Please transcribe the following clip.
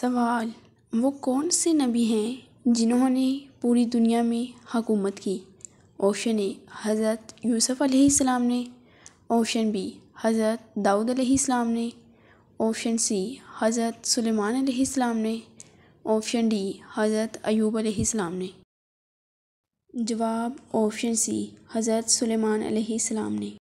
सवाल वो कौन से नबी हैं जिन्होंने पूरी दुनिया में हकूमत की ऑप्शन ए हज़रत यूसुफ़ अलैहिस्सलाम ने ऑप्शन बी हज़रत दाऊद अलैहिस्सलाम ने ऑप्शन सी हज़रत सुलेमान अलैहिस्सलाम ने ऑप्शन डी हज़रत अयूब अलैहिस्सलाम ने जवाब ऑप्शन सी हज़रत सुलेमान अलैहिस्सलाम ने